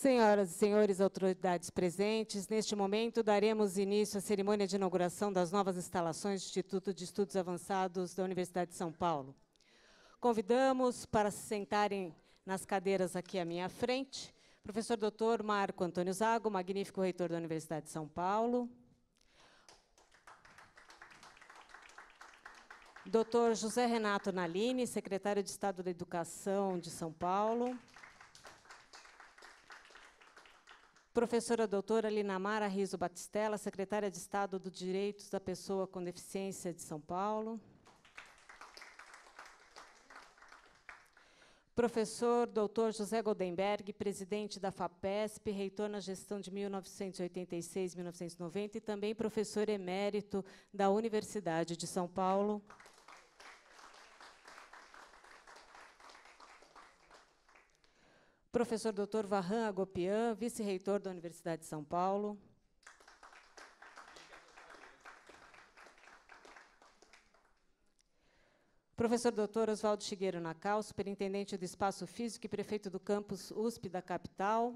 Senhoras e senhores, autoridades presentes, neste momento daremos início à cerimônia de inauguração das novas instalações do Instituto de Estudos Avançados da Universidade de São Paulo. Convidamos para se sentarem nas cadeiras aqui à minha frente, professor doutor Marco Antônio Zago, magnífico reitor da Universidade de São Paulo, Doutor José Renato Nalini, secretário de Estado da Educação de São Paulo. Professora doutora Linamara Riso Batistella, secretária de Estado do Direitos da Pessoa com Deficiência de São Paulo. Professor doutor José Goldenberg, presidente da FAPESP, reitor na gestão de 1986-1990 e também professor emérito da Universidade de São Paulo. professor Dr. Varran Agopian, vice-reitor da Universidade de São Paulo. Professor Dr. Oswaldo Chigueiro Nacal, superintendente do Espaço Físico e prefeito do campus USP da capital.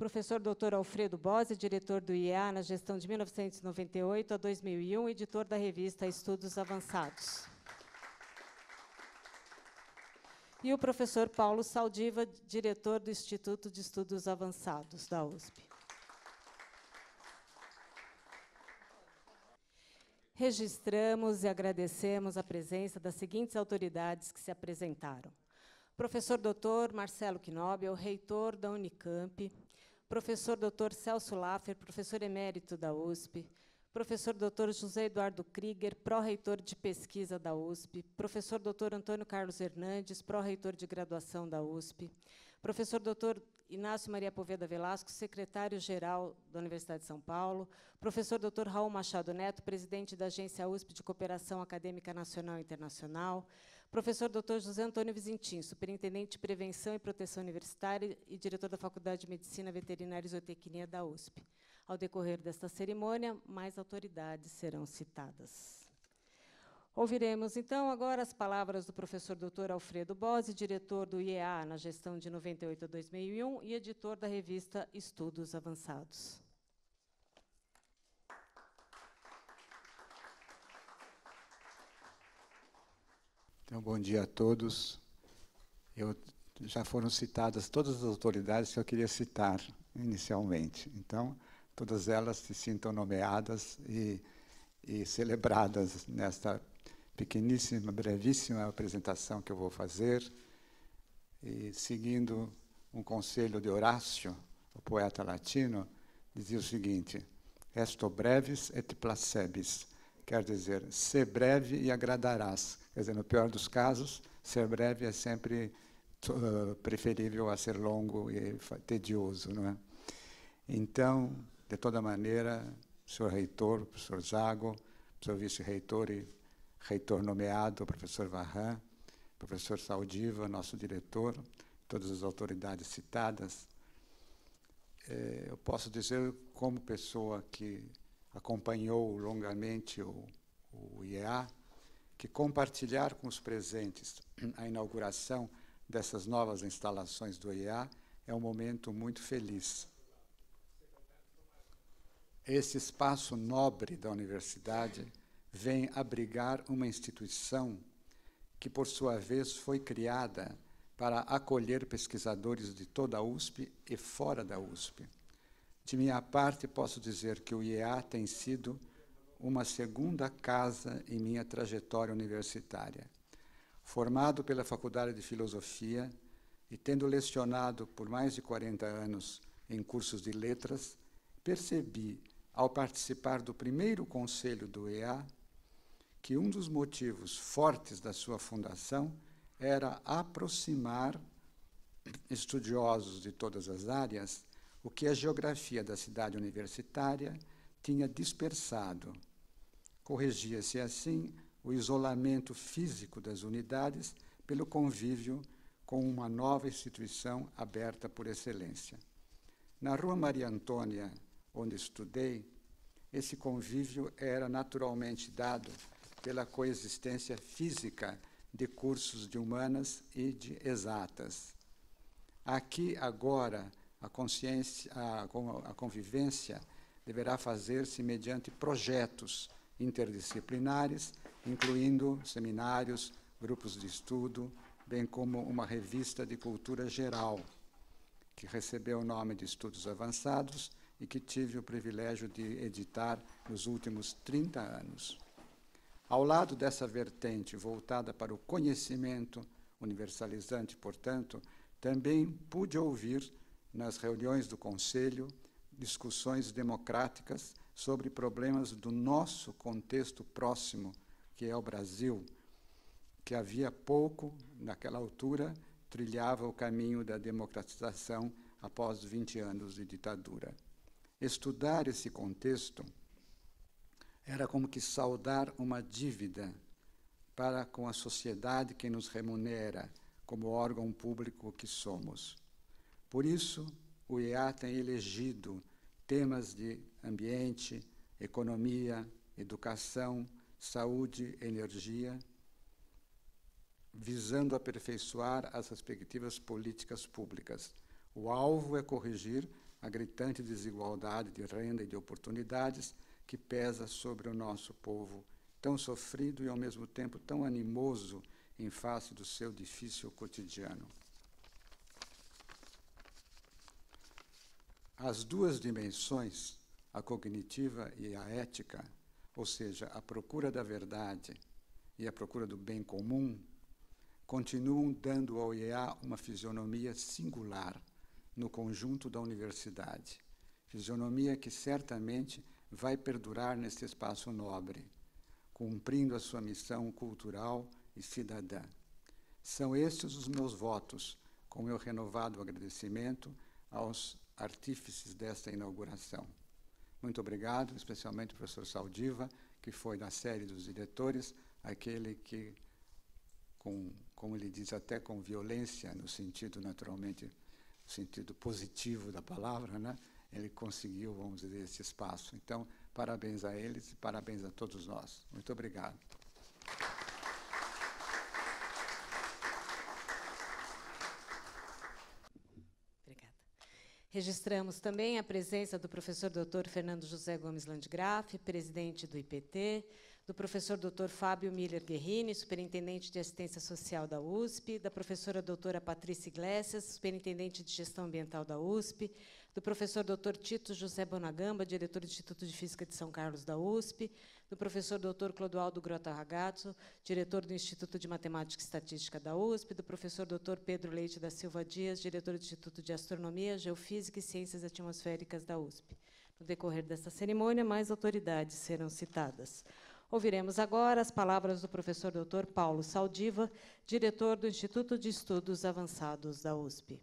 professor Dr. Alfredo Bose, diretor do IEA na gestão de 1998 a 2001, editor da revista Estudos Avançados. E o professor Paulo Saldiva, diretor do Instituto de Estudos Avançados da USP. Registramos e agradecemos a presença das seguintes autoridades que se apresentaram. Professor doutor Marcelo Knobel, reitor da Unicamp, professor Dr. Celso Laffer, professor emérito da USP, professor Dr. José Eduardo Krieger, pró-reitor de pesquisa da USP, professor Dr. Antônio Carlos Hernandes, pró-reitor de graduação da USP, professor Dr. Inácio Maria Poveda Velasco, secretário-geral da Universidade de São Paulo, professor Dr. Raul Machado Neto, presidente da Agência USP de Cooperação Acadêmica Nacional e Internacional, Professor Dr. José Antônio Vizintim, Superintendente de Prevenção e Proteção Universitária e diretor da Faculdade de Medicina Veterinária e Zootecnia da USP. Ao decorrer desta cerimônia, mais autoridades serão citadas. Ouviremos, então, agora as palavras do professor Dr. Alfredo Bose, diretor do IEA na gestão de 98 a 2001 e editor da revista Estudos Avançados. Então, bom dia a todos. Eu, já foram citadas todas as autoridades que eu queria citar inicialmente. Então, todas elas se sintam nomeadas e, e celebradas nesta pequeníssima, brevíssima apresentação que eu vou fazer. E seguindo um conselho de Horácio, o poeta latino, dizia o seguinte: Resto breves et placebis, quer dizer, se breve e agradarás Quer dizer, no pior dos casos, ser breve é sempre uh, preferível a ser longo e tedioso, não é? Então, de toda maneira, o senhor reitor, o professor Zago, o professor vice-reitor e reitor nomeado, o professor Varran, o professor Saldiva, nosso diretor, todas as autoridades citadas, é, eu posso dizer, como pessoa que acompanhou longamente o, o IEA, que compartilhar com os presentes a inauguração dessas novas instalações do IEA é um momento muito feliz. Esse espaço nobre da universidade vem abrigar uma instituição que, por sua vez, foi criada para acolher pesquisadores de toda a USP e fora da USP. De minha parte, posso dizer que o IEA tem sido uma segunda casa em minha trajetória universitária. Formado pela Faculdade de Filosofia e tendo lecionado por mais de 40 anos em cursos de letras, percebi, ao participar do primeiro conselho do EA, que um dos motivos fortes da sua fundação era aproximar estudiosos de todas as áreas o que a geografia da cidade universitária tinha dispersado Corrigia-se assim o isolamento físico das unidades pelo convívio com uma nova instituição aberta por excelência. Na Rua Maria Antônia, onde estudei, esse convívio era naturalmente dado pela coexistência física de cursos de humanas e de exatas. Aqui, agora, a, consciência, a, a convivência deverá fazer-se mediante projetos interdisciplinares, incluindo seminários, grupos de estudo, bem como uma revista de cultura geral, que recebeu o nome de Estudos Avançados e que tive o privilégio de editar nos últimos 30 anos. Ao lado dessa vertente voltada para o conhecimento universalizante, portanto, também pude ouvir, nas reuniões do Conselho, discussões democráticas sobre problemas do nosso contexto próximo, que é o Brasil, que havia pouco, naquela altura, trilhava o caminho da democratização após 20 anos de ditadura. Estudar esse contexto era como que saudar uma dívida para com a sociedade que nos remunera como órgão público que somos. Por isso, o IEA tem elegido temas de ambiente, economia, educação, saúde, energia, visando aperfeiçoar as respectivas políticas públicas. O alvo é corrigir a gritante desigualdade de renda e de oportunidades que pesa sobre o nosso povo, tão sofrido e ao mesmo tempo tão animoso em face do seu difícil cotidiano. As duas dimensões a cognitiva e a ética, ou seja, a procura da verdade e a procura do bem comum, continuam dando ao IEA uma fisionomia singular no conjunto da universidade. Fisionomia que certamente vai perdurar nesse espaço nobre, cumprindo a sua missão cultural e cidadã. São estes os meus votos, com meu renovado agradecimento aos artífices desta inauguração. Muito obrigado, especialmente ao professor Saldiva, que foi da série dos diretores, aquele que, com, como ele diz, até com violência, no sentido naturalmente, no sentido positivo da palavra, né? ele conseguiu, vamos dizer, esse espaço. Então, parabéns a eles e parabéns a todos nós. Muito obrigado. Registramos também a presença do professor doutor Fernando José Gomes Landgraf, presidente do IPT, do professor doutor Fábio Miller Guerrini, superintendente de assistência social da USP, da professora doutora Patrícia Iglesias, superintendente de gestão ambiental da USP, do professor Dr. Tito José Bonagamba, diretor do Instituto de Física de São Carlos da USP, do professor Dr. Clodoaldo Grota Ragazzo, diretor do Instituto de Matemática e Estatística da USP, do professor Dr. Pedro Leite da Silva Dias, diretor do Instituto de Astronomia, Geofísica e Ciências Atmosféricas da USP. No decorrer desta cerimônia, mais autoridades serão citadas. Ouviremos agora as palavras do professor Dr. Paulo Saldiva, diretor do Instituto de Estudos Avançados da USP.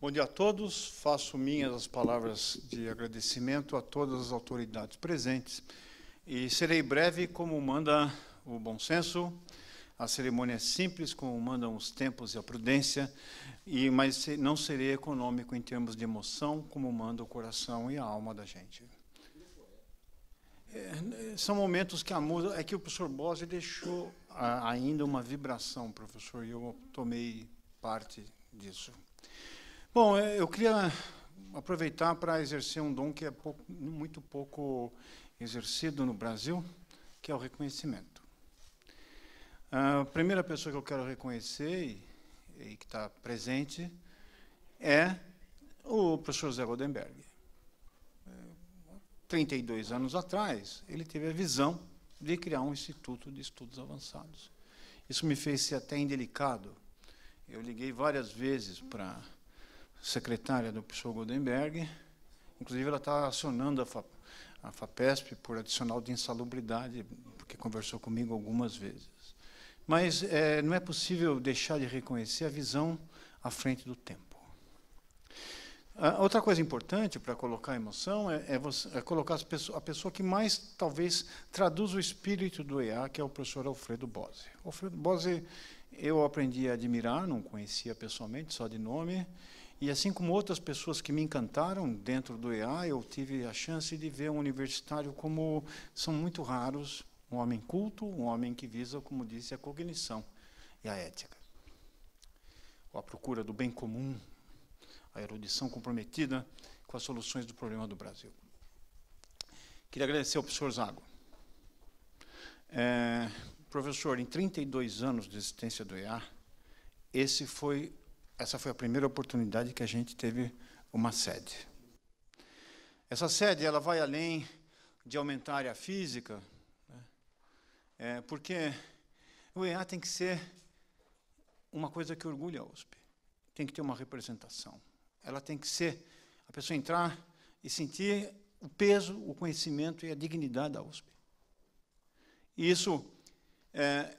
Bom dia a todos. Faço minhas as palavras de agradecimento a todas as autoridades presentes. E serei breve, como manda o bom senso. A cerimônia é simples, como mandam os tempos e a prudência, e mas não serei econômico em termos de emoção, como manda o coração e a alma da gente. É, são momentos que a música. É que o professor Bose deixou a, ainda uma vibração, professor, e eu tomei parte disso. Bom, é, eu queria aproveitar para exercer um dom que é pouco, muito pouco exercido no Brasil, que é o reconhecimento. A primeira pessoa que eu quero reconhecer e, e que está presente é o professor Zé Rodenberg. 32 é, anos atrás, ele teve a visão de criar um instituto de estudos avançados. Isso me fez ser até indelicado. Eu liguei várias vezes para secretária do professor Goldenberg. Inclusive, ela está acionando a, a FAPESP por adicional de insalubridade, porque conversou comigo algumas vezes. Mas é, não é possível deixar de reconhecer a visão à frente do tempo. A outra coisa importante para colocar emoção é, é, você, é colocar pessoas, a pessoa que mais, talvez, traduz o espírito do EA, que é o professor Alfredo Bose. Alfredo Bose eu aprendi a admirar, não conhecia pessoalmente, só de nome, e assim como outras pessoas que me encantaram dentro do EA, eu tive a chance de ver um universitário como são muito raros, um homem culto, um homem que visa, como disse, a cognição e a ética. Ou a procura do bem comum, a erudição comprometida com as soluções do problema do Brasil. Queria agradecer ao professor Zago. É, professor, em 32 anos de existência do EA, esse foi essa foi a primeira oportunidade que a gente teve uma sede. Essa sede ela vai além de aumentar a área física, né? é, porque o EA tem que ser uma coisa que orgulha a USP. Tem que ter uma representação. Ela tem que ser a pessoa entrar e sentir o peso, o conhecimento e a dignidade da USP. E isso é,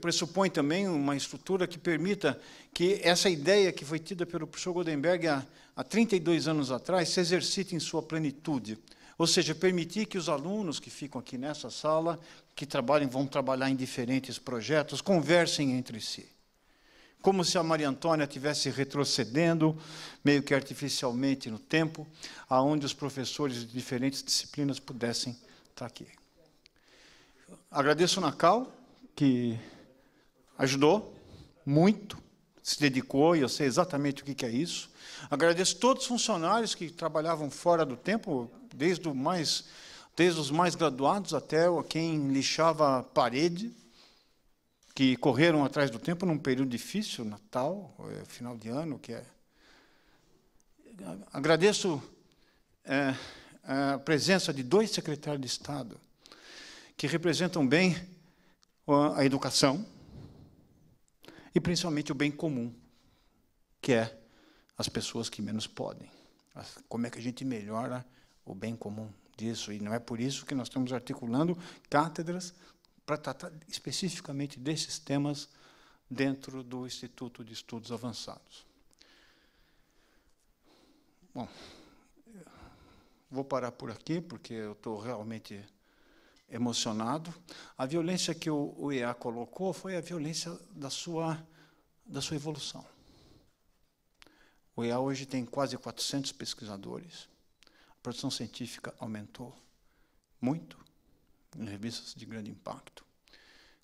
pressupõe também uma estrutura que permita que essa ideia que foi tida pelo professor Goldenberg há, há 32 anos atrás se exercite em sua plenitude. Ou seja, permitir que os alunos que ficam aqui nessa sala, que trabalhem, vão trabalhar em diferentes projetos, conversem entre si. Como se a Maria Antônia estivesse retrocedendo, meio que artificialmente no tempo, aonde os professores de diferentes disciplinas pudessem estar tá aqui. Agradeço o Nacal que ajudou muito, se dedicou, e eu sei exatamente o que é isso. Agradeço todos os funcionários que trabalhavam fora do tempo, desde, mais, desde os mais graduados até quem lixava a parede, que correram atrás do tempo num período difícil, Natal, é, final de ano, que é. Agradeço é, é, a presença de dois secretários de Estado, que representam bem a educação e principalmente o bem comum, que é as pessoas que menos podem. Como é que a gente melhora o bem comum disso? E não é por isso que nós estamos articulando cátedras para tratar especificamente desses temas dentro do Instituto de Estudos Avançados. Bom, vou parar por aqui, porque eu estou realmente emocionado. A violência que o, EA colocou foi a violência da sua, da sua evolução. O EA hoje tem quase 400 pesquisadores. A produção científica aumentou muito em revistas de grande impacto.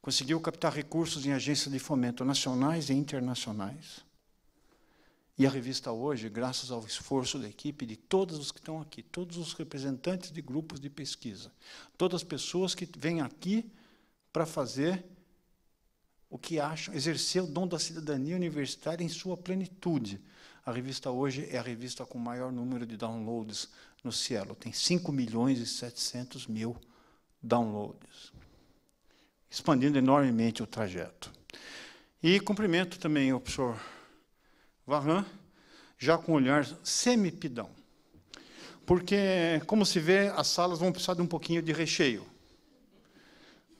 Conseguiu captar recursos em agências de fomento nacionais e internacionais e a revista hoje, graças ao esforço da equipe de todos os que estão aqui, todos os representantes de grupos de pesquisa, todas as pessoas que vêm aqui para fazer o que acham, exercer o dom da cidadania universitária em sua plenitude. A revista hoje é a revista com maior número de downloads no Cielo. Tem 5 milhões e 700 mil downloads. Expandindo enormemente o trajeto. E cumprimento também o professor Varan, já com um olhar semipidão. Porque, como se vê, as salas vão precisar de um pouquinho de recheio.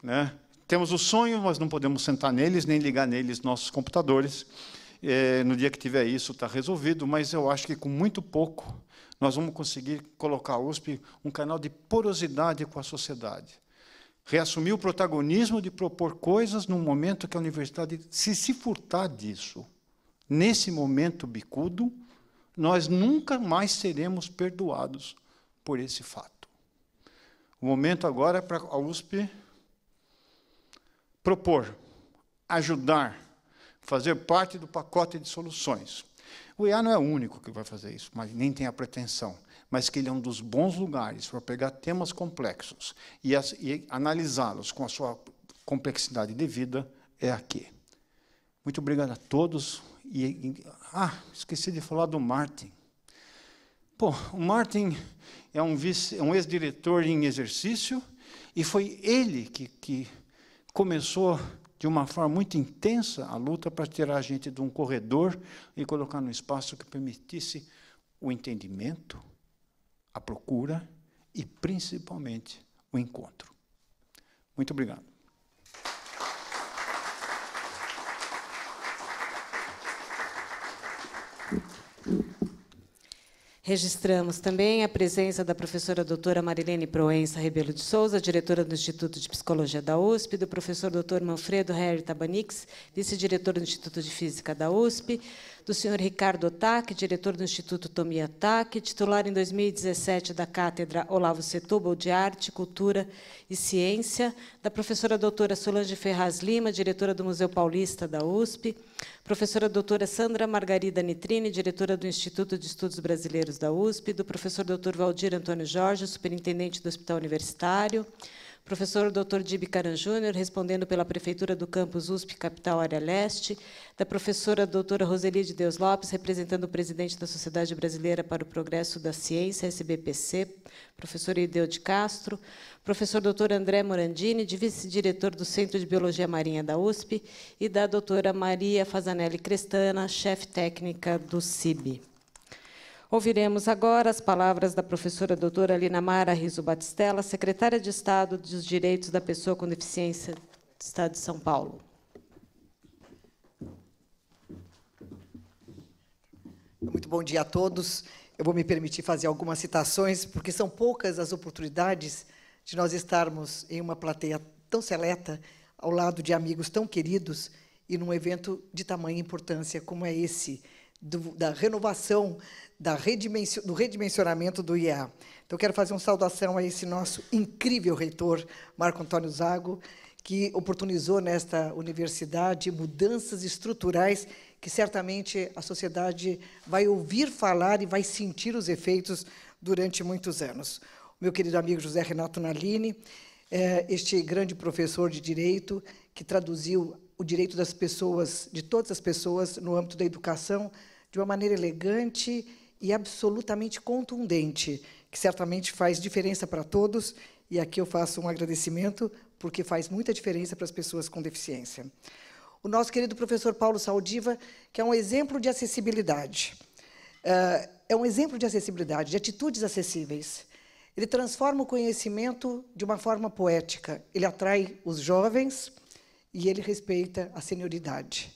Né? Temos o sonho, mas não podemos sentar neles, nem ligar neles nossos computadores. É, no dia que tiver isso, está resolvido, mas eu acho que com muito pouco nós vamos conseguir colocar a USP um canal de porosidade com a sociedade. Reassumir o protagonismo de propor coisas num momento que a universidade, se se furtar disso, Nesse momento bicudo, nós nunca mais seremos perdoados por esse fato. O momento agora é para a USP propor, ajudar, fazer parte do pacote de soluções. O IA não é o único que vai fazer isso, mas nem tem a pretensão, mas que ele é um dos bons lugares para pegar temas complexos e, e analisá-los com a sua complexidade devida é aqui. Muito obrigado a todos. E, e, ah, esqueci de falar do Martin. Pô, o Martin é um, é um ex-diretor em exercício e foi ele que, que começou de uma forma muito intensa a luta para tirar a gente de um corredor e colocar num espaço que permitisse o entendimento, a procura e, principalmente, o encontro. Muito obrigado. Registramos também a presença da professora doutora Marilene Proença Rebelo de Souza, diretora do Instituto de Psicologia da USP, do professor doutor Manfredo Herr Tabanix, vice-diretor do Instituto de Física da USP, do senhor Ricardo Otaque, diretor do Instituto Tomi Otaque, titular em 2017 da Cátedra Olavo Setúbal de Arte, Cultura e Ciência, da professora doutora Solange Ferraz Lima, diretora do Museu Paulista da USP, professora doutora Sandra Margarida Nitrine, diretora do Instituto de Estudos Brasileiros da USP, do professor doutor Valdir Antônio Jorge, superintendente do Hospital Universitário, Professor Dr. Dibi Caran Júnior, respondendo pela Prefeitura do Campus USP Capital Área Leste, da professora doutora Roseli de Deus Lopes, representando o presidente da Sociedade Brasileira para o Progresso da Ciência, SBPC, professor Ideu de Castro, professor doutor André Morandini, vice-diretor do Centro de Biologia Marinha da USP, e da doutora Maria Fazanelli Crestana, chefe técnica do CIB. Ouviremos agora as palavras da professora doutora Lina Mara Riso Batistella, secretária de Estado dos Direitos da Pessoa com Deficiência do Estado de São Paulo. Muito bom dia a todos. Eu vou me permitir fazer algumas citações, porque são poucas as oportunidades de nós estarmos em uma plateia tão seleta, ao lado de amigos tão queridos e num evento de tamanha importância como é esse, do, da renovação redimension, do redimensionamento do IA. Então, quero fazer uma saudação a esse nosso incrível reitor, Marco Antônio Zago, que oportunizou nesta universidade mudanças estruturais que certamente a sociedade vai ouvir falar e vai sentir os efeitos durante muitos anos. O meu querido amigo José Renato Nalini, é, este grande professor de direito que traduziu o direito das pessoas, de todas as pessoas, no âmbito da educação, de uma maneira elegante e absolutamente contundente, que certamente faz diferença para todos. E aqui eu faço um agradecimento, porque faz muita diferença para as pessoas com deficiência. O nosso querido professor Paulo Saldiva, que é um exemplo de acessibilidade. Eh, é um exemplo de acessibilidade, de atitudes acessíveis. Ele transforma o conhecimento de uma forma poética. Ele atrai os jovens e ele respeita a senioridade.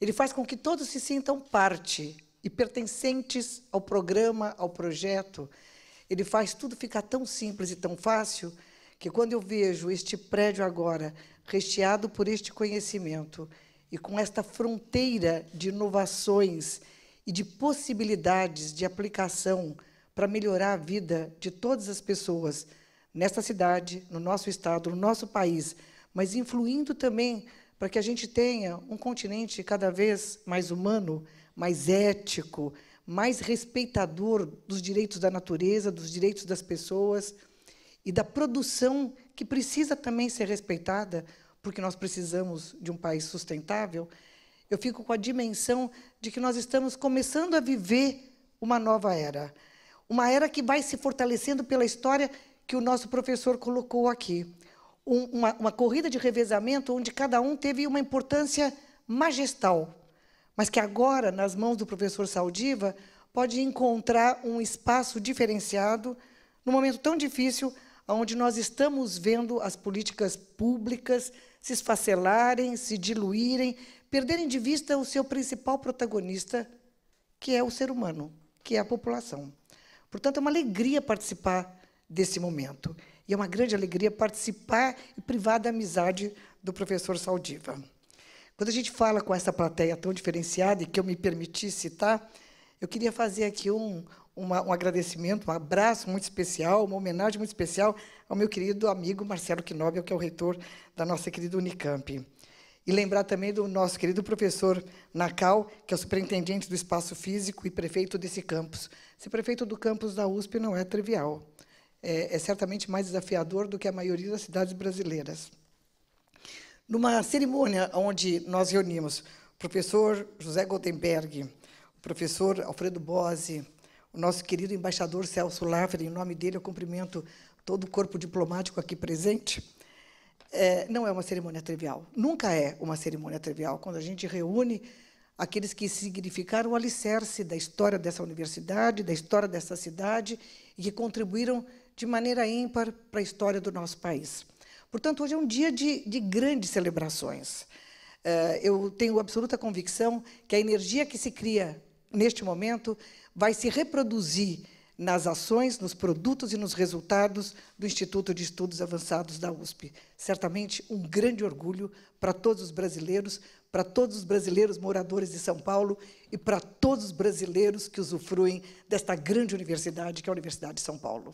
Ele faz com que todos se sintam parte e pertencentes ao programa, ao projeto. Ele faz tudo ficar tão simples e tão fácil que, quando eu vejo este prédio agora recheado por este conhecimento e com esta fronteira de inovações e de possibilidades de aplicação para melhorar a vida de todas as pessoas nesta cidade, no nosso estado, no nosso país, mas influindo também para que a gente tenha um continente cada vez mais humano, mais ético, mais respeitador dos direitos da natureza, dos direitos das pessoas e da produção que precisa também ser respeitada, porque nós precisamos de um país sustentável. Eu fico com a dimensão de que nós estamos começando a viver uma nova era, uma era que vai se fortalecendo pela história que o nosso professor colocou aqui. Um, uma, uma corrida de revezamento onde cada um teve uma importância majestal mas que agora, nas mãos do professor Saldiva, pode encontrar um espaço diferenciado num momento tão difícil onde nós estamos vendo as políticas públicas se esfacelarem, se diluírem, perderem de vista o seu principal protagonista, que é o ser humano, que é a população. Portanto, é uma alegria participar desse momento. E é uma grande alegria participar e privar da amizade do professor Saldiva. Quando a gente fala com essa plateia tão diferenciada, e que eu me permiti citar, eu queria fazer aqui um, uma, um agradecimento, um abraço muito especial, uma homenagem muito especial ao meu querido amigo Marcelo Knobel, que é o reitor da nossa querida Unicamp. E lembrar também do nosso querido professor Nacal, que é o superintendente do espaço físico e prefeito desse campus. Ser prefeito do campus da USP não é trivial. É, é certamente mais desafiador do que a maioria das cidades brasileiras numa cerimônia onde nós reunimos o professor José Gutenberg, o professor Alfredo Bose, o nosso querido embaixador Celso Laffer, em nome dele eu cumprimento todo o corpo diplomático aqui presente. É, não é uma cerimônia trivial, nunca é uma cerimônia trivial, quando a gente reúne aqueles que significaram o alicerce da história dessa universidade, da história dessa cidade, e que contribuíram de maneira ímpar para a história do nosso país. Portanto, hoje é um dia de, de grandes celebrações. Eh, eu tenho absoluta convicção que a energia que se cria neste momento vai se reproduzir nas ações, nos produtos e nos resultados do Instituto de Estudos Avançados da USP. Certamente um grande orgulho para todos os brasileiros, para todos os brasileiros moradores de São Paulo e para todos os brasileiros que usufruem desta grande universidade, que é a Universidade de São Paulo.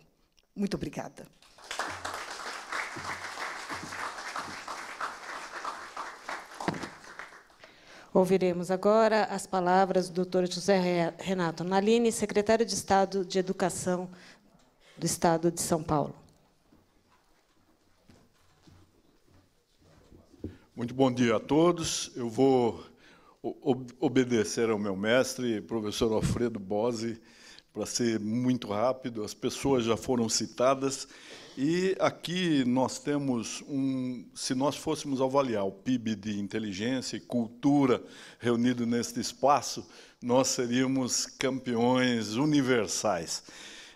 Muito obrigada. Ouviremos agora as palavras do Dr. José Renato Nalini, secretário de Estado de Educação do Estado de São Paulo. Muito bom dia a todos. Eu vou obedecer ao meu mestre, professor Alfredo Bose, para ser muito rápido. As pessoas já foram citadas e aqui nós temos um. Se nós fôssemos avaliar o PIB de inteligência e cultura reunido neste espaço, nós seríamos campeões universais.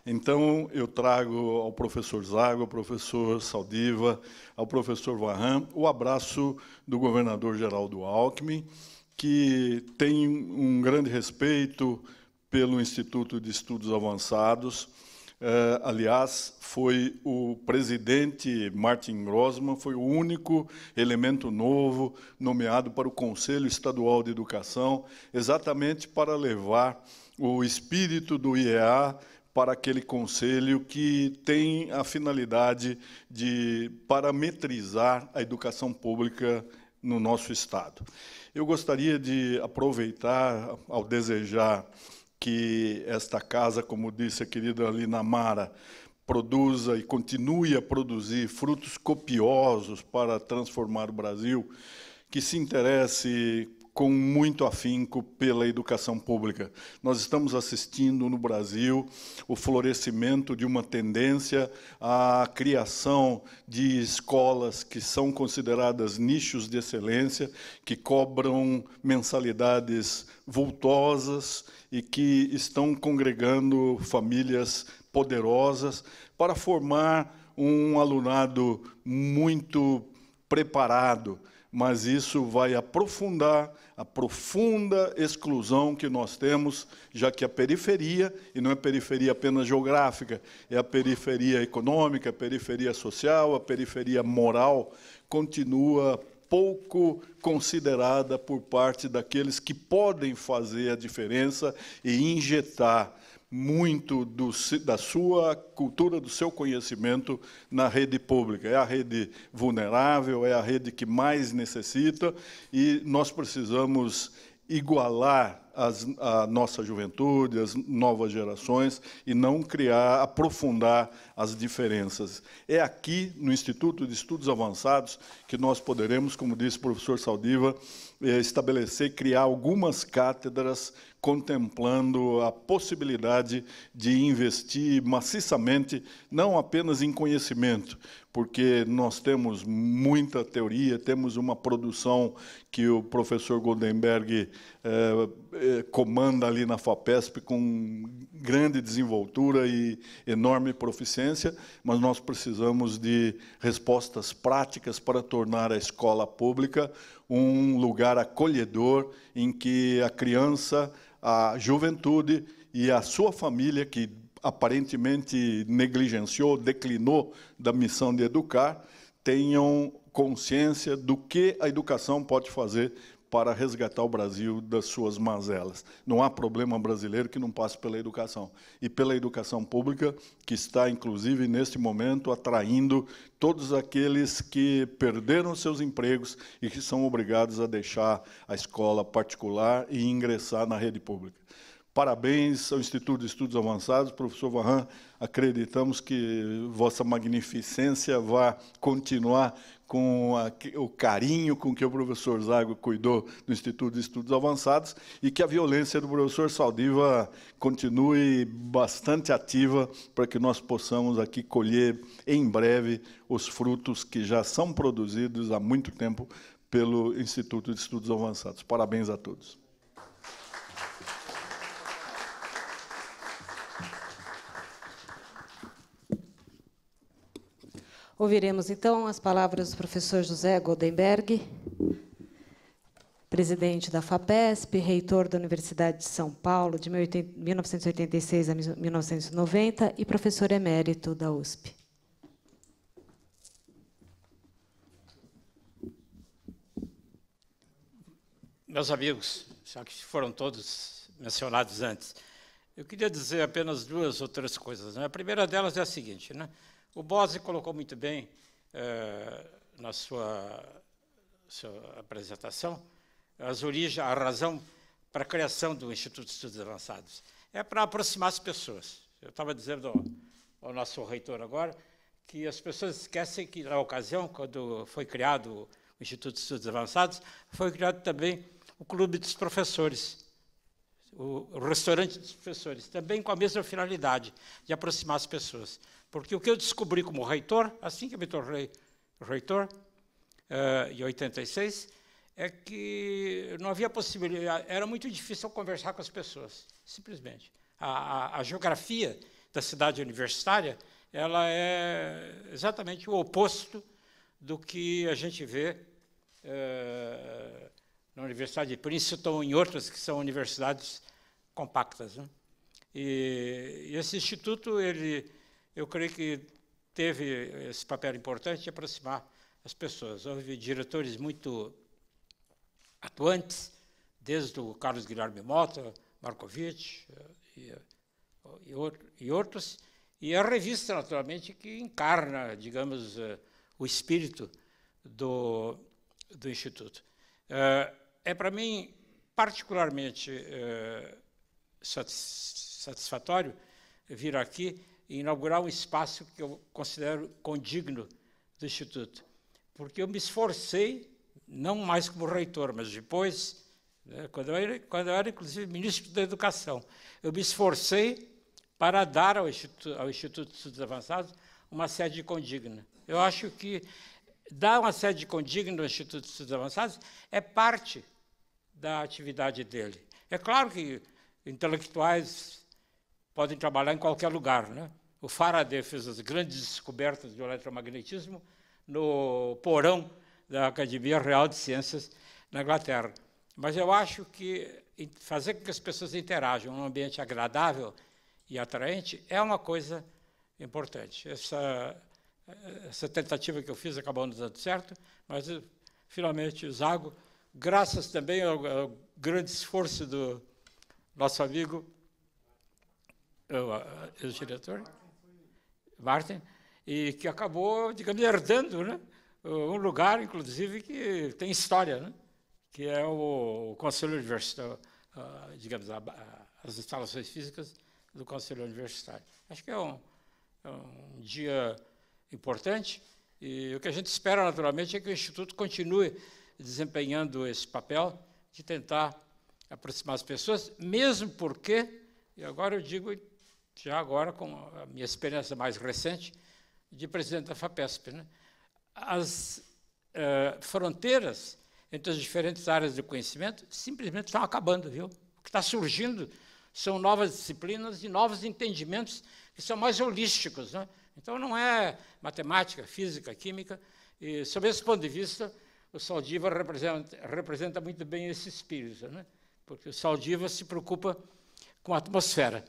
Então, eu trago ao professor Zago, ao professor Saldiva, ao professor Varran, o abraço do governador Geraldo Alckmin, que tem um grande respeito pelo Instituto de Estudos Avançados Uh, aliás, foi o presidente Martin Grossman, foi o único elemento novo nomeado para o Conselho Estadual de Educação, exatamente para levar o espírito do IEA para aquele conselho que tem a finalidade de parametrizar a educação pública no nosso Estado. Eu gostaria de aproveitar, ao desejar que esta casa, como disse a querida Lina Mara, produza e continue a produzir frutos copiosos para transformar o Brasil, que se interesse com muito afinco pela educação pública. Nós estamos assistindo no Brasil o florescimento de uma tendência à criação de escolas que são consideradas nichos de excelência, que cobram mensalidades vultosas e que estão congregando famílias poderosas para formar um alunado muito preparado, mas isso vai aprofundar a profunda exclusão que nós temos, já que a periferia, e não é periferia apenas geográfica, é a periferia econômica, a periferia social, a periferia moral, continua pouco considerada por parte daqueles que podem fazer a diferença e injetar muito do, da sua cultura, do seu conhecimento na rede pública. É a rede vulnerável, é a rede que mais necessita e nós precisamos igualar as, a nossa juventude, as novas gerações, e não criar, aprofundar as diferenças. É aqui, no Instituto de Estudos Avançados, que nós poderemos, como disse o professor Saldiva, eh, estabelecer, criar algumas cátedras contemplando a possibilidade de investir maciçamente, não apenas em conhecimento, porque nós temos muita teoria, temos uma produção que o professor Goldenberg eh, eh, comanda ali na FAPESP com grande desenvoltura e enorme proficiência, mas nós precisamos de respostas práticas para tornar a escola pública um lugar acolhedor em que a criança a juventude e a sua família, que aparentemente negligenciou, declinou da missão de educar, tenham consciência do que a educação pode fazer para resgatar o Brasil das suas mazelas. Não há problema brasileiro que não passe pela educação. E pela educação pública, que está, inclusive, neste momento, atraindo todos aqueles que perderam seus empregos e que são obrigados a deixar a escola particular e ingressar na rede pública. Parabéns ao Instituto de Estudos Avançados, professor Varran. Acreditamos que vossa magnificência vai continuar com a, o carinho com que o professor Zago cuidou do Instituto de Estudos Avançados e que a violência do professor Saldiva continue bastante ativa para que nós possamos aqui colher em breve os frutos que já são produzidos há muito tempo pelo Instituto de Estudos Avançados. Parabéns a todos. Ouviremos então as palavras do professor José Goldenberg, presidente da FAPESP, reitor da Universidade de São Paulo de 1986 a 1990 e professor emérito da USP. Meus amigos, já que foram todos mencionados antes, eu queria dizer apenas duas ou três coisas. Né? A primeira delas é a seguinte, né? O Bose colocou muito bem eh, na sua, sua, apresentação as origens, a razão para a criação do Instituto de Estudos Avançados. É para aproximar as pessoas. Eu estava dizendo ao, ao nosso reitor agora que as pessoas esquecem que, na ocasião, quando foi criado o Instituto de Estudos Avançados, foi criado também o Clube dos Professores, o Restaurante dos Professores, também com a mesma finalidade, de aproximar as pessoas. Porque o que eu descobri como reitor, assim que me tornei reitor, uh, em 86, é que não havia possibilidade, era muito difícil conversar com as pessoas, simplesmente. A, a, a geografia da cidade universitária ela é exatamente o oposto do que a gente vê uh, na Universidade de Princeton ou em outras que são universidades compactas. Né? E, e esse instituto ele eu creio que teve esse papel importante de aproximar as pessoas. Houve diretores muito atuantes, desde o Carlos Guilherme Mota, Markovitch eh, e, eh, e, e outros, e a revista, naturalmente, que encarna, digamos, eh, o espírito do, do Instituto. É, é para mim, particularmente é, satisfatório vir aqui e inaugurar um espaço que eu considero condigno do Instituto. Porque eu me esforcei, não mais como reitor, mas depois, né, quando, eu era, quando eu era, inclusive, ministro da Educação, eu me esforcei para dar ao Instituto, ao Instituto de Estudos Avançados uma sede condigna. Eu acho que dar uma sede condigna ao Instituto de Estudos Avançados é parte da atividade dele. É claro que intelectuais podem trabalhar em qualquer lugar, né? O Faraday fez as grandes descobertas do eletromagnetismo no porão da Academia Real de Ciências na Inglaterra. Mas eu acho que fazer com que as pessoas interajam num ambiente agradável e atraente é uma coisa importante. Essa, essa tentativa que eu fiz acabou não dando certo, mas finalmente Zago, graças também ao, ao grande esforço do nosso amigo, o ex-diretor, Martin, e que acabou, digamos, herdando né, uh, um lugar, inclusive, que tem história, né, que é o, o Conselho Universitário, uh, digamos, a, a, as instalações físicas do Conselho Universitário. Acho que é um, é um dia importante e o que a gente espera, naturalmente, é que o Instituto continue desempenhando esse papel de tentar aproximar as pessoas, mesmo porque, e agora eu digo já agora com a minha experiência mais recente de presidente da FAPESP, né? as uh, fronteiras entre as diferentes áreas de conhecimento simplesmente estão acabando, viu? O que está surgindo são novas disciplinas e novos entendimentos que são mais holísticos, né? Então não é matemática, física, química, e sob esse ponto de vista, o Saldiva representa, representa muito bem esse espírito, né? Porque o Saldiva se preocupa com a atmosfera.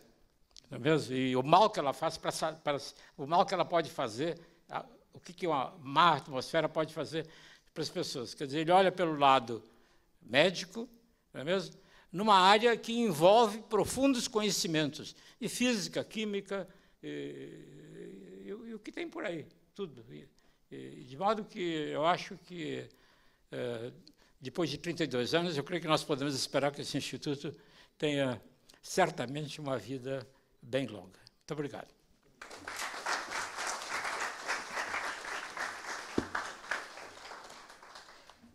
Não é mesmo? E o mal que ela faz, pra, pra, o mal que ela pode fazer, a, o que, que uma má atmosfera pode fazer para as pessoas. Quer dizer, ele olha pelo lado médico, não é mesmo? Numa área que envolve profundos conhecimentos, e física, química, e, e, e o que tem por aí, tudo. E, de modo que eu acho que, é, depois de 32 anos, eu creio que nós podemos esperar que esse instituto tenha certamente uma vida bem longa. Muito obrigado.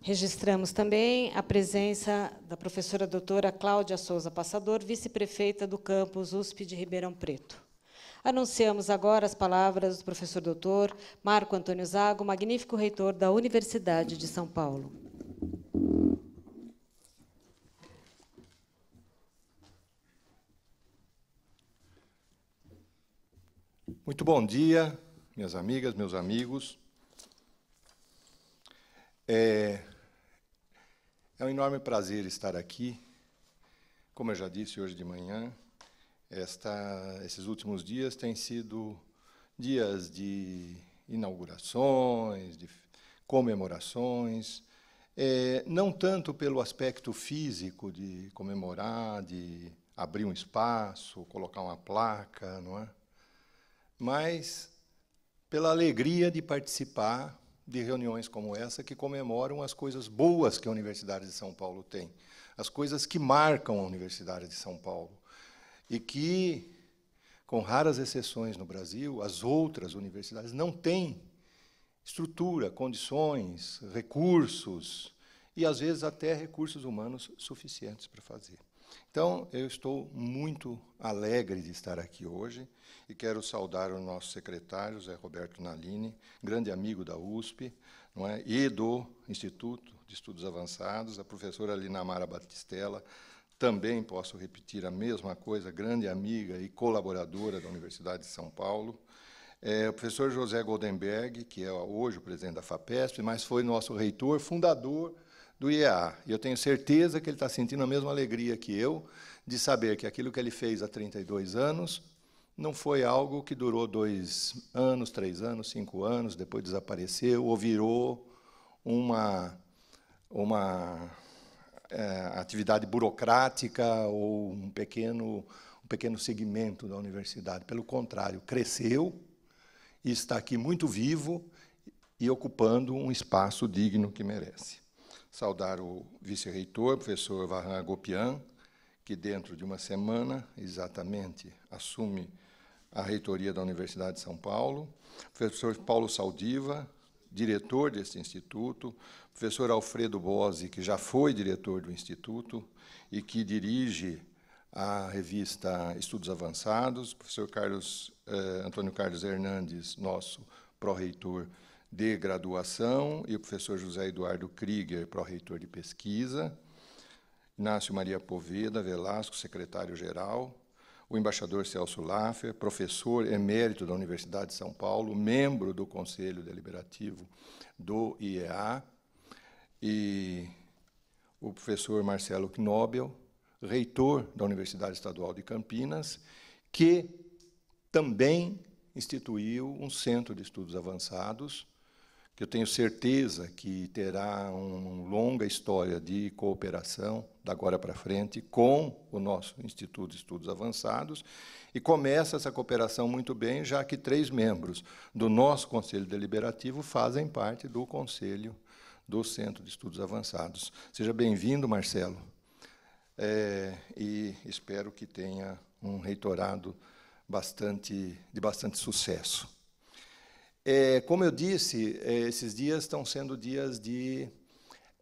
Registramos também a presença da professora doutora Cláudia Souza Passador, vice-prefeita do campus USP de Ribeirão Preto. Anunciamos agora as palavras do professor doutor Marco Antônio Zago, magnífico reitor da Universidade de São Paulo. Muito bom dia, minhas amigas, meus amigos. É, é, um enorme prazer estar aqui. Como eu já disse hoje de manhã, esta, esses últimos dias têm sido dias de inaugurações, de comemorações, é, não tanto pelo aspecto físico de comemorar, de abrir um espaço, colocar uma placa, não é? mas pela alegria de participar de reuniões como essa que comemoram as coisas boas que a Universidade de São Paulo tem, as coisas que marcam a Universidade de São Paulo e que, com raras exceções no Brasil, as outras universidades não têm estrutura, condições, recursos e às vezes até recursos humanos suficientes para fazer. Então, eu estou muito alegre de estar aqui hoje e quero saudar o nosso secretário, Zé Roberto Nalini, grande amigo da USP não é? e do Instituto de Estudos Avançados, a professora Linamara Batistella, também posso repetir a mesma coisa, grande amiga e colaboradora da Universidade de São Paulo, é, o professor José Goldenberg, que é hoje o presidente da FAPESP, mas foi nosso reitor, fundador do IEA. E eu tenho certeza que ele está sentindo a mesma alegria que eu de saber que aquilo que ele fez há 32 anos não foi algo que durou dois anos, três anos, cinco anos, depois desapareceu ou virou uma, uma é, atividade burocrática ou um pequeno, um pequeno segmento da universidade. Pelo contrário, cresceu e está aqui muito vivo e ocupando um espaço digno que merece saudar o vice-reitor, professor Varran Gopian, que dentro de uma semana, exatamente, assume a reitoria da Universidade de São Paulo, professor Paulo Saldiva, diretor deste instituto, professor Alfredo Bose, que já foi diretor do instituto e que dirige a revista Estudos Avançados, professor Carlos eh, Antônio Carlos Hernandes, nosso pró-reitor de graduação, e o professor José Eduardo Krieger, pró-reitor de pesquisa, Inácio Maria Poveda Velasco, secretário-geral, o embaixador Celso Laffer, professor emérito da Universidade de São Paulo, membro do Conselho Deliberativo do IEA, e o professor Marcelo Knobel, reitor da Universidade Estadual de Campinas, que também instituiu um centro de estudos avançados que eu tenho certeza que terá uma longa história de cooperação da agora para frente com o nosso Instituto de Estudos Avançados e começa essa cooperação muito bem, já que três membros do nosso Conselho Deliberativo fazem parte do Conselho do Centro de Estudos Avançados. Seja bem-vindo, Marcelo, é, e espero que tenha um reitorado bastante, de bastante sucesso. É, como eu disse, é, esses dias estão sendo dias de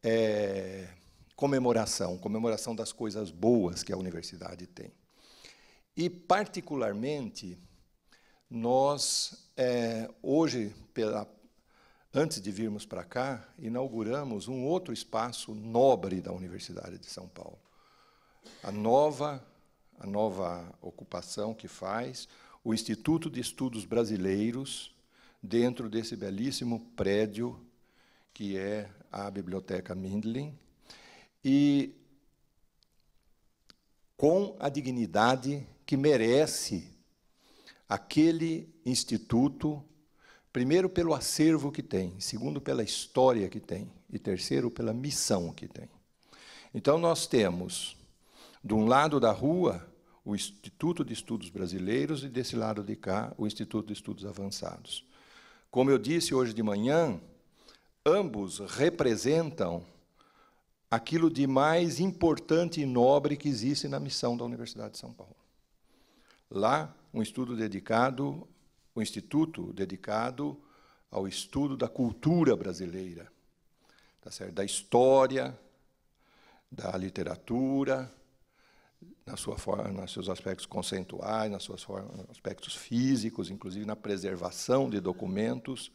é, comemoração comemoração das coisas boas que a universidade tem. E, particularmente, nós, é, hoje, pela, antes de virmos para cá, inauguramos um outro espaço nobre da Universidade de São Paulo. A nova, a nova ocupação que faz o Instituto de Estudos Brasileiros dentro desse belíssimo prédio que é a Biblioteca Mindlin, e com a dignidade que merece aquele instituto, primeiro pelo acervo que tem, segundo pela história que tem e terceiro pela missão que tem. Então nós temos de um lado da rua o Instituto de Estudos Brasileiros e desse lado de cá o Instituto de Estudos Avançados. Como eu disse hoje de manhã, ambos representam aquilo de mais importante e nobre que existe na missão da Universidade de São Paulo. Lá, um estudo dedicado, um instituto dedicado ao estudo da cultura brasileira, tá da história, da literatura, na sua forma, nos seus aspectos conceituais, nas suas formas, aspectos físicos, inclusive na preservação de documentos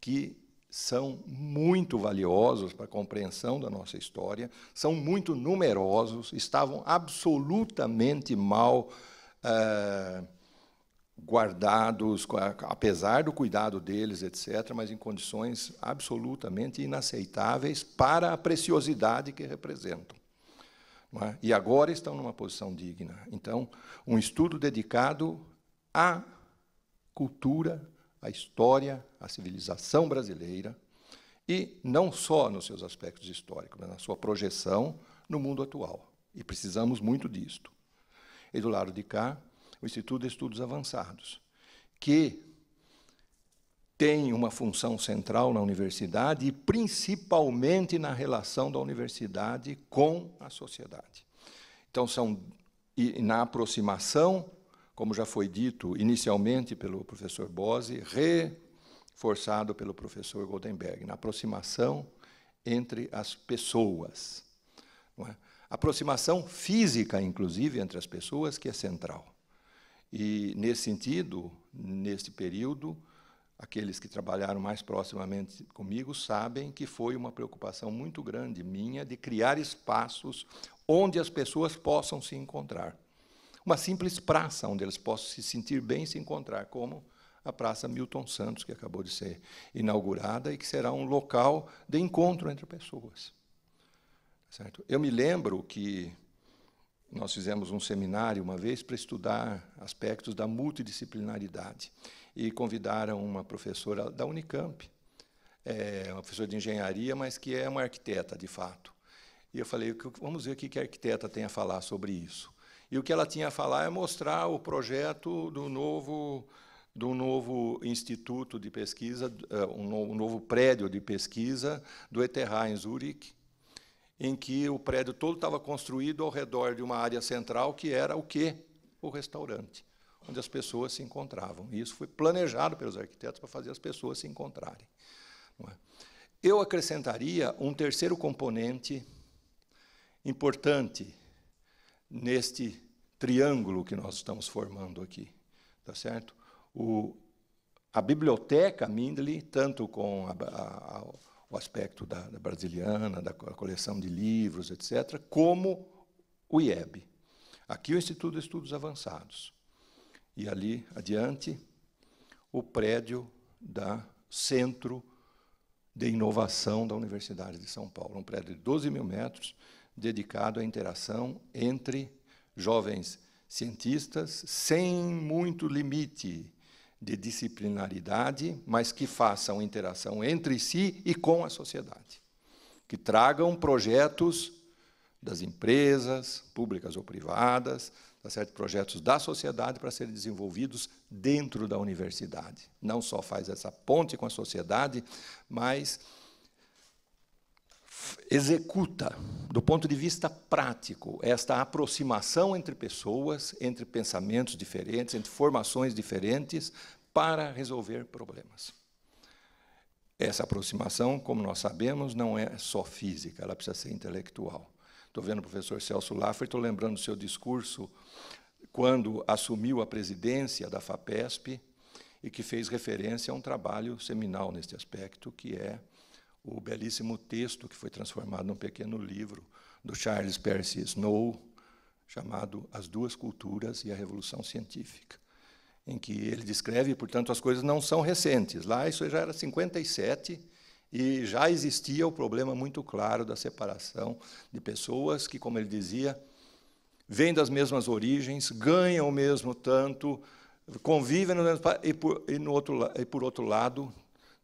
que são muito valiosos para a compreensão da nossa história, são muito numerosos, estavam absolutamente mal eh, guardados, apesar do cuidado deles, etc., mas em condições absolutamente inaceitáveis para a preciosidade que representam é? e agora estão numa posição digna. Então, um estudo dedicado à cultura, à história, à civilização brasileira, e não só nos seus aspectos históricos, mas na sua projeção no mundo atual. E precisamos muito disto. E do lado de cá, o Instituto de Estudos Avançados, que tem uma função central na universidade e principalmente na relação da universidade com a sociedade. Então são e na aproximação, como já foi dito inicialmente pelo professor Bose, reforçado pelo professor Goldenberg, na aproximação entre as pessoas. É? Aproximação física, inclusive, entre as pessoas, que é central. E, nesse sentido, nesse período, Aqueles que trabalharam mais proximamente comigo sabem que foi uma preocupação muito grande minha de criar espaços onde as pessoas possam se encontrar. Uma simples praça onde elas possam se sentir bem e se encontrar, como a Praça Milton Santos, que acabou de ser inaugurada e que será um local de encontro entre pessoas. Certo? Eu me lembro que nós fizemos um seminário uma vez para estudar aspectos da multidisciplinaridade e convidaram uma professora da Unicamp, é, uma professora de engenharia, mas que é uma arquiteta, de fato. E eu falei, vamos ver o que a arquiteta tem a falar sobre isso. E o que ela tinha a falar é mostrar o projeto do novo do novo instituto de pesquisa, eh, um novo prédio de pesquisa do ETH em Zurique, em que o prédio todo estava construído ao redor de uma área central que era o quê? O restaurante onde as pessoas se encontravam. E isso foi planejado pelos arquitetos para fazer as pessoas se encontrarem. É? Eu acrescentaria um terceiro componente importante neste triângulo que nós estamos formando aqui, tá certo? O, a biblioteca Mindley, tanto com a, a, o aspecto da, da brasiliana, da coleção de livros, etc., como o IEB. Aqui o Instituto de Estudos Avançados e ali adiante, o prédio da Centro de Inovação da Universidade de São Paulo. Um prédio de 12 mil metros, dedicado à interação entre jovens cientistas, sem muito limite de disciplinaridade, mas que façam interação entre si e com a sociedade, que tragam projetos das empresas, públicas ou privadas, tá certo? projetos da sociedade para serem desenvolvidos dentro da universidade. Não só faz essa ponte com a sociedade, mas executa, do ponto de vista prático, esta aproximação entre pessoas, entre pensamentos diferentes, entre formações diferentes, para resolver problemas. Essa aproximação, como nós sabemos, não é só física, ela precisa ser intelectual. Estou vendo o professor Celso Laffer, estou lembrando do seu discurso quando assumiu a presidência da FAPESP e que fez referência a um trabalho seminal neste aspecto, que é o belíssimo texto que foi transformado num pequeno livro do Charles Percy Snow, chamado As Duas Culturas e a Revolução Científica, em que ele descreve, portanto, as coisas não são recentes. Lá isso já era 57, e já existia o problema muito claro da separação de pessoas que, como ele dizia, vêm das mesmas origens, ganham o mesmo tanto, convivem no mesmo e por, e no outro, e por outro lado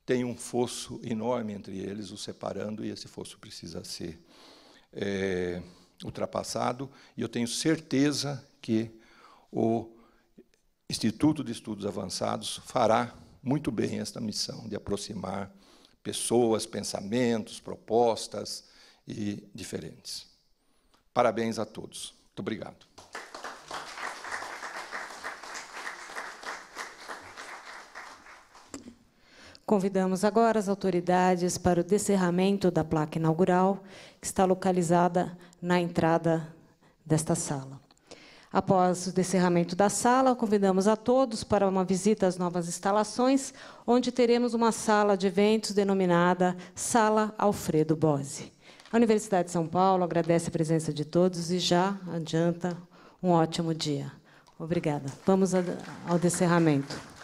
tem um fosso enorme entre eles, os separando, e esse fosso precisa ser é, ultrapassado. E eu tenho certeza que o Instituto de Estudos Avançados fará muito bem esta missão de aproximar pessoas, pensamentos, propostas e diferentes. Parabéns a todos. Muito obrigado. Convidamos agora as autoridades para o descerramento da placa inaugural, que está localizada na entrada desta sala. Após o descerramento da sala, convidamos a todos para uma visita às novas instalações, onde teremos uma sala de eventos denominada Sala Alfredo Bose. A Universidade de São Paulo agradece a presença de todos e já adianta um ótimo dia. Obrigada. Vamos ao descerramento.